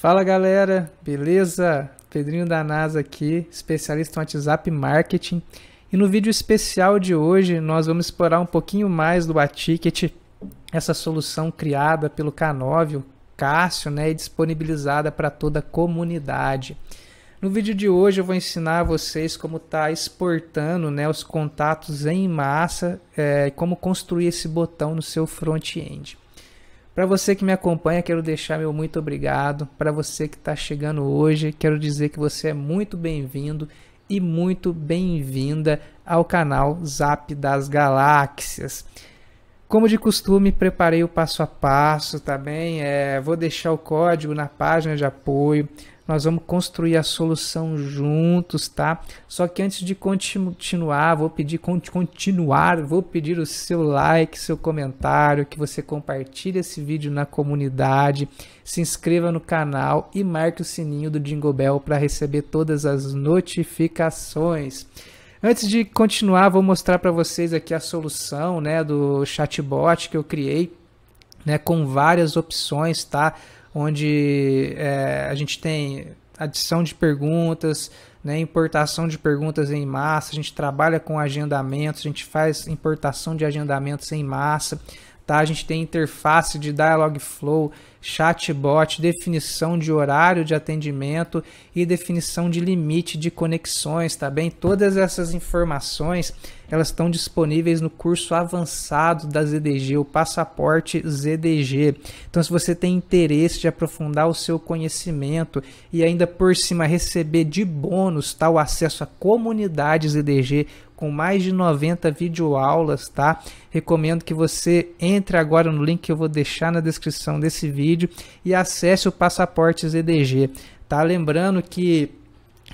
Fala galera, beleza? Pedrinho da NASA aqui, especialista em WhatsApp Marketing. E no vídeo especial de hoje nós vamos explorar um pouquinho mais do Aticket, essa solução criada pelo K9, o Cássio, né, e disponibilizada para toda a comunidade. No vídeo de hoje eu vou ensinar a vocês como tá exportando né, os contatos em massa, é, como construir esse botão no seu front-end. Para você que me acompanha, quero deixar meu muito obrigado. Para você que está chegando hoje, quero dizer que você é muito bem-vindo e muito bem-vinda ao canal Zap das Galáxias. Como de costume, preparei o passo a passo, tá bem? É, vou deixar o código na página de apoio. Nós vamos construir a solução juntos, tá? Só que antes de continuar, vou pedir continuar, vou pedir o seu like, seu comentário, que você compartilhe esse vídeo na comunidade, se inscreva no canal e marque o sininho do Jingle Bell para receber todas as notificações. Antes de continuar, vou mostrar para vocês aqui a solução, né, do chatbot que eu criei, né, com várias opções, tá? onde é, a gente tem adição de perguntas, né, importação de perguntas em massa, a gente trabalha com agendamentos, a gente faz importação de agendamentos em massa, tá? a gente tem interface de Dialogflow, chatbot, definição de horário de atendimento e definição de limite de conexões, tá bem? Todas essas informações elas estão disponíveis no curso avançado da ZDG, o Passaporte ZDG. Então, se você tem interesse de aprofundar o seu conhecimento e ainda por cima receber de bônus tá, o acesso à comunidade ZDG com mais de 90 videoaulas, tá? Recomendo que você entre agora no link que eu vou deixar na descrição desse vídeo e acesse o Passaporte ZDG. Tá lembrando que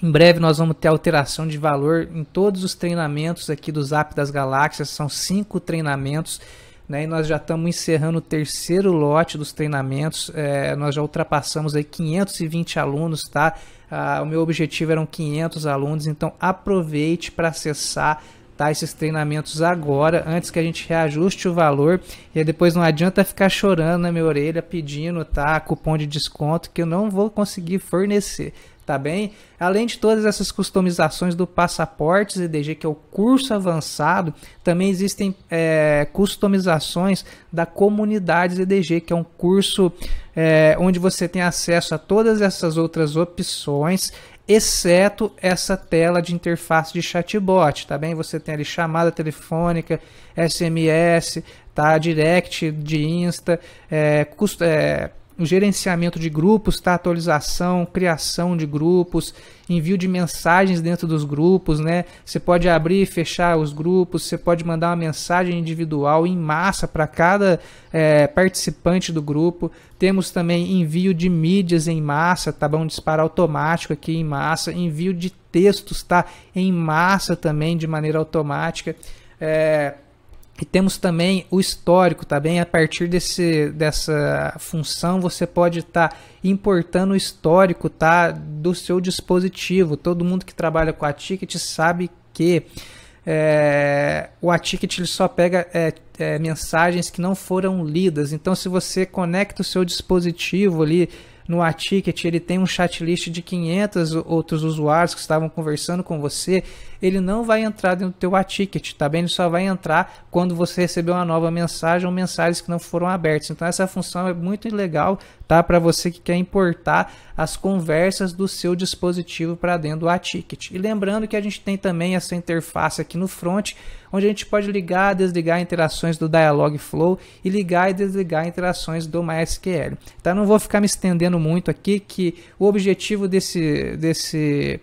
em breve nós vamos ter alteração de valor em todos os treinamentos aqui do Zap das Galáxias. São cinco treinamentos. Né, e nós já estamos encerrando o terceiro lote dos treinamentos. É, nós já ultrapassamos aí 520 alunos, tá? Ah, o meu objetivo eram 500 alunos, então aproveite para acessar tá, esses treinamentos agora, antes que a gente reajuste o valor. E aí depois não adianta ficar chorando na minha orelha pedindo tá, cupom de desconto que eu não vou conseguir fornecer tá bem? Além de todas essas customizações do passaporte ZDG, que é o curso avançado, também existem é, customizações da comunidade ZDG, que é um curso é, onde você tem acesso a todas essas outras opções, exceto essa tela de interface de chatbot, tá bem? Você tem ali chamada telefônica, SMS, tá? Direct de Insta, é, custo, é o gerenciamento de grupos, tá? atualização, criação de grupos, envio de mensagens dentro dos grupos, né? Você pode abrir e fechar os grupos, você pode mandar uma mensagem individual em massa para cada é, participante do grupo. Temos também envio de mídias em massa, tá bom? Disparo automático aqui em massa, envio de textos, tá? Em massa também, de maneira automática. É, e temos também o histórico, tá bem? A partir desse, dessa função, você pode estar tá importando o histórico tá? do seu dispositivo. Todo mundo que trabalha com a Ticket sabe que é, o Ticket ele só pega é, é, mensagens que não foram lidas. Então, se você conecta o seu dispositivo ali no Ticket, ele tem um chatlist de 500 outros usuários que estavam conversando com você ele não vai entrar dentro do teu ticket, tá bem? Ele só vai entrar quando você receber uma nova mensagem ou mensagens que não foram abertas. Então essa função é muito legal, tá? Para você que quer importar as conversas do seu dispositivo para dentro do ticket. E lembrando que a gente tem também essa interface aqui no front, onde a gente pode ligar, desligar interações do Dialogflow e ligar e desligar interações do MySQL. Tá? Não vou ficar me estendendo muito aqui, que o objetivo desse desse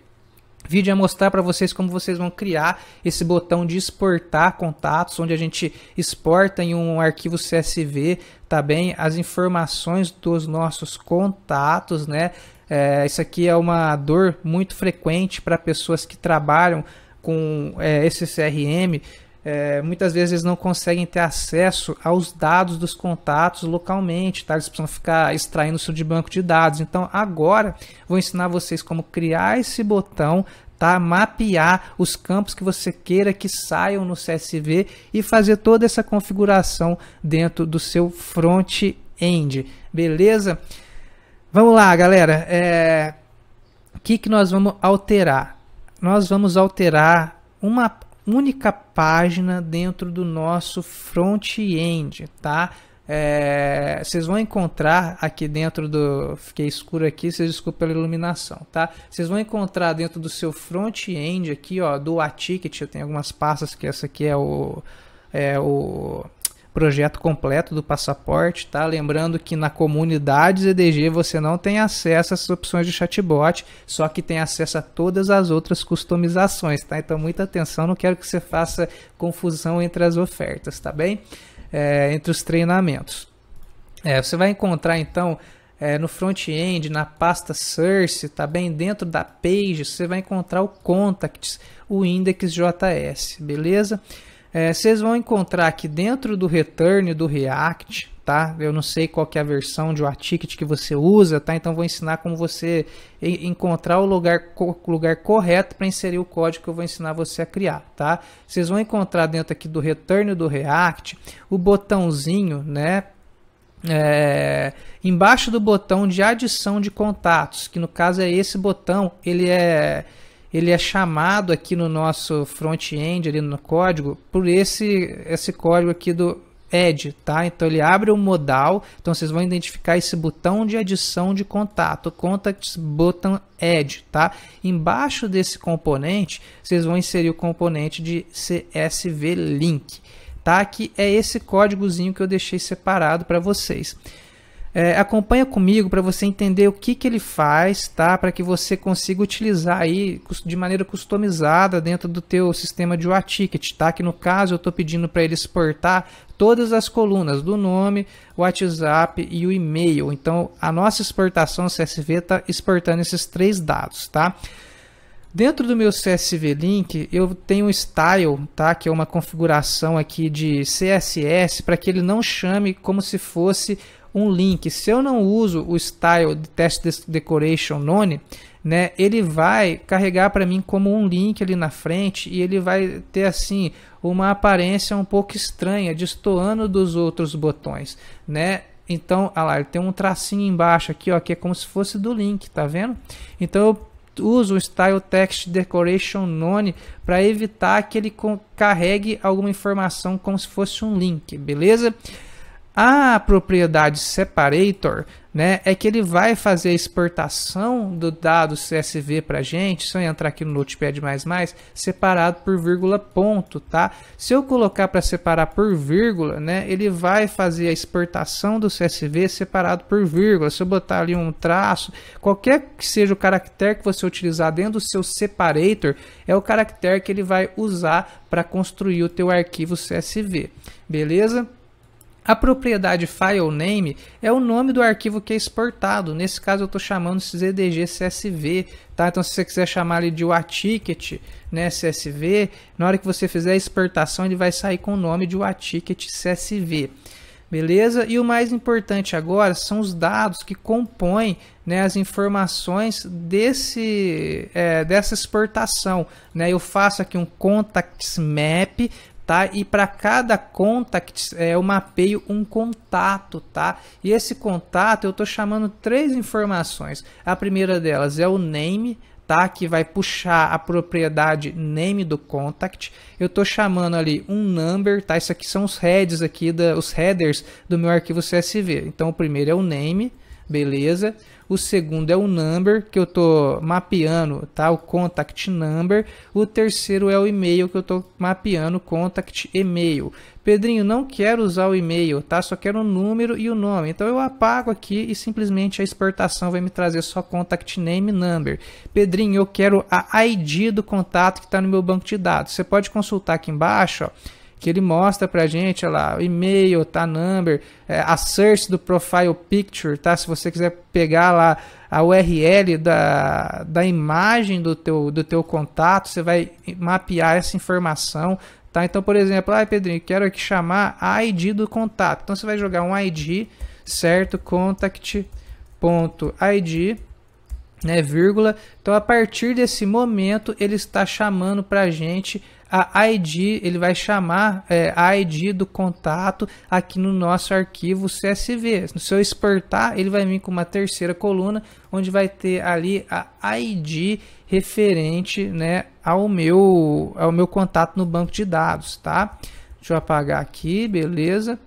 vídeo é mostrar para vocês como vocês vão criar esse botão de exportar contatos, onde a gente exporta em um arquivo CSV, tá bem? As informações dos nossos contatos, né? É, isso aqui é uma dor muito frequente para pessoas que trabalham com é, esse CRM, é, muitas vezes eles não conseguem ter acesso aos dados dos contatos localmente, tá? Eles precisam ficar extraindo isso de banco de dados. Então, agora vou ensinar vocês como criar esse botão, tá? Mapear os campos que você queira que saiam no CSV e fazer toda essa configuração dentro do seu front-end, beleza? Vamos lá, galera. O é, que, que nós vamos alterar? Nós vamos alterar uma única página dentro do nosso front-end, tá? É, vocês vão encontrar aqui dentro do. Fiquei escuro aqui, vocês desculpem pela iluminação, tá? Vocês vão encontrar dentro do seu front-end aqui, ó, do Aticket. Eu tenho algumas pastas que essa aqui é o. É o projeto completo do passaporte, tá? Lembrando que na comunidade ZDG você não tem acesso às opções de chatbot, só que tem acesso a todas as outras customizações, tá? Então muita atenção, não quero que você faça confusão entre as ofertas, tá bem? É, entre os treinamentos. É, você vai encontrar então é, no front-end, na pasta Source, tá bem? Dentro da page, você vai encontrar o Contacts, o Index.js, beleza? É, vocês vão encontrar aqui dentro do return do React, tá? Eu não sei qual que é a versão de WatchTicket que você usa, tá? Então vou ensinar como você encontrar o lugar, o lugar correto para inserir o código que eu vou ensinar você a criar, tá? Vocês vão encontrar dentro aqui do retorno do React o botãozinho, né? É, embaixo do botão de adição de contatos, que no caso é esse botão, ele é ele é chamado aqui no nosso front-end, ali no código, por esse, esse código aqui do add, tá? Então ele abre o modal, então vocês vão identificar esse botão de adição de contato, contact button add, tá? Embaixo desse componente, vocês vão inserir o componente de CSV link, tá? Que é esse códigozinho que eu deixei separado para vocês. É, acompanha comigo para você entender o que, que ele faz, tá? Para que você consiga utilizar aí de maneira customizada dentro do teu sistema de WaTicket, tá? Que no caso eu estou pedindo para ele exportar todas as colunas do nome, WhatsApp e o e-mail. Então a nossa exportação CSV está exportando esses três dados, tá? Dentro do meu CSV Link, eu tenho um style, tá? que é uma configuração aqui de CSS, para que ele não chame como se fosse um link. Se eu não uso o style de test decoration none, né, ele vai carregar para mim como um link ali na frente e ele vai ter assim uma aparência um pouco estranha, destoando dos outros botões, né? Então, olha lá, ele tem um tracinho embaixo aqui, ó, que é como se fosse do link, tá vendo? Então eu uso o Style Text Decoration None para evitar que ele carregue alguma informação como se fosse um link, beleza? A propriedade separator né, é que ele vai fazer a exportação do dado CSV para gente, se eu entrar aqui no Notepad++, separado por vírgula ponto, tá? Se eu colocar para separar por vírgula, né, ele vai fazer a exportação do CSV separado por vírgula. Se eu botar ali um traço, qualquer que seja o caractere que você utilizar dentro do seu separator, é o caractere que ele vai usar para construir o teu arquivo CSV, beleza? A propriedade FileName é o nome do arquivo que é exportado. Nesse caso eu estou chamando ZDG CSV, tá? Então se você quiser chamar ele de WATicket, né, CSV, na hora que você fizer a exportação ele vai sair com o nome de WATicket CSV. Beleza? E o mais importante agora são os dados que compõem né, as informações desse, é, dessa exportação. Né? Eu faço aqui um contacts map tá? E para cada contact é, eu mapeio um contato, tá? E esse contato eu estou chamando três informações. A primeira delas é o name, tá? Que vai puxar a propriedade name do contact. Eu estou chamando ali um number, tá? Isso aqui são os heads aqui, da, os headers do meu arquivo CSV. Então o primeiro é o name, beleza? O segundo é o number, que eu tô mapeando, tá? O contact number. O terceiro é o e-mail, que eu tô mapeando, contact e-mail. Pedrinho, não quero usar o e-mail, tá? Só quero o número e o nome. Então eu apago aqui e simplesmente a exportação vai me trazer só contact name number. Pedrinho, eu quero a ID do contato que está no meu banco de dados. Você pode consultar aqui embaixo, ó que ele mostra pra gente, olha lá, o e-mail, tá number, é, a search do profile picture, tá? Se você quiser pegar lá a URL da, da imagem do teu, do teu contato, você vai mapear essa informação, tá? Então, por exemplo, ah, Pedrinho, quero aqui chamar a ID do contato. Então, você vai jogar um ID, certo? Contact.id, né, vírgula. Então, a partir desse momento, ele está chamando pra gente a ID, ele vai chamar é, a ID do contato aqui no nosso arquivo CSV. Se eu exportar, ele vai vir com uma terceira coluna, onde vai ter ali a ID referente né, ao, meu, ao meu contato no banco de dados, tá? Deixa eu apagar aqui, beleza.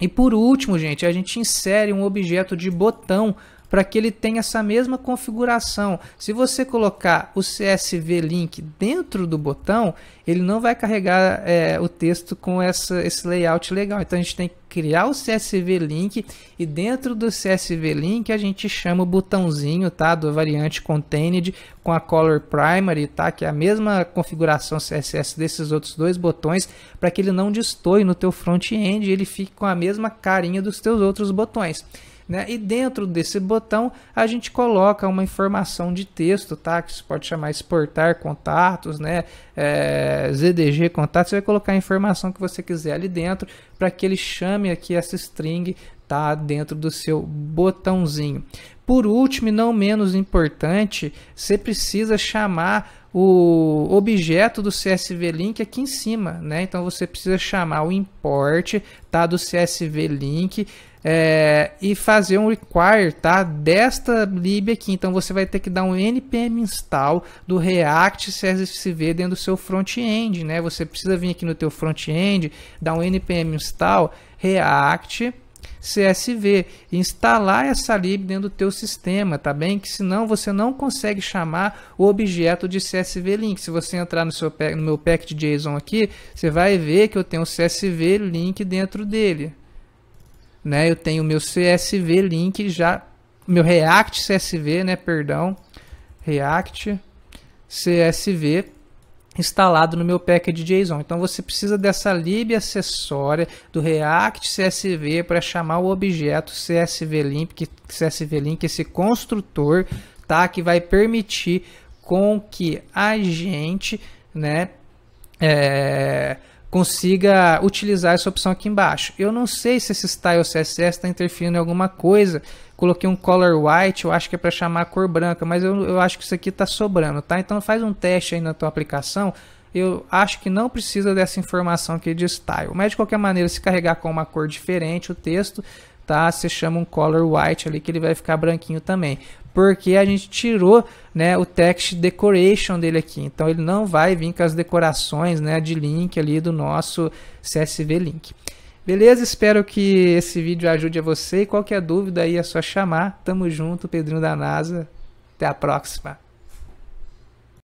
E por último, gente, a gente insere um objeto de botão para que ele tenha essa mesma configuração. Se você colocar o CSV link dentro do botão, ele não vai carregar é, o texto com essa, esse layout legal. Então a gente tem que criar o CSV link e dentro do CSV link a gente chama o botãozinho, tá, do variante contained com a color primary, tá, que é a mesma configuração CSS desses outros dois botões, para que ele não destoie no teu front-end, e ele fique com a mesma carinha dos teus outros botões. Né? E dentro desse botão a gente coloca uma informação de texto, tá? Que você pode chamar exportar contatos, né? É, ZDG contatos. Você vai colocar a informação que você quiser ali dentro para que ele chame aqui essa string, tá? Dentro do seu botãozinho. Por último, e não menos importante, você precisa chamar o objeto do CSV link aqui em cima, né? Então você precisa chamar o import tá do CSV link é, e fazer um require tá, desta lib aqui. Então você vai ter que dar um npm install do React CSV dentro do seu front-end. Né? Você precisa vir aqui no teu front-end, dar um npm install React CSV, instalar essa lib dentro do teu sistema, tá bem? Que senão você não consegue chamar o objeto de CSV link. Se você entrar no, seu, no meu pack de JSON aqui, você vai ver que eu tenho o CSV link dentro dele né? Eu tenho meu CSV link já, meu React CSV, né? Perdão, React CSV instalado no meu package JSON. Então você precisa dessa lib acessória do React CSV para chamar o objeto CSV link, que, CSV link, esse construtor, tá? Que vai permitir com que a gente, né? É, consiga utilizar essa opção aqui embaixo. Eu não sei se esse style CSS está interferindo em alguma coisa. Coloquei um color white, eu acho que é para chamar a cor branca, mas eu, eu acho que isso aqui está sobrando, tá? Então faz um teste aí na tua aplicação. Eu acho que não precisa dessa informação aqui de style. Mas de qualquer maneira, se carregar com uma cor diferente o texto, tá? Você chama um color white ali que ele vai ficar branquinho também. Porque a gente tirou né, o text decoration dele aqui. Então ele não vai vir com as decorações né, de link ali do nosso CSV link. Beleza? Espero que esse vídeo ajude a você. E qualquer dúvida aí é só chamar. Tamo junto, Pedrinho da NASA. Até a próxima.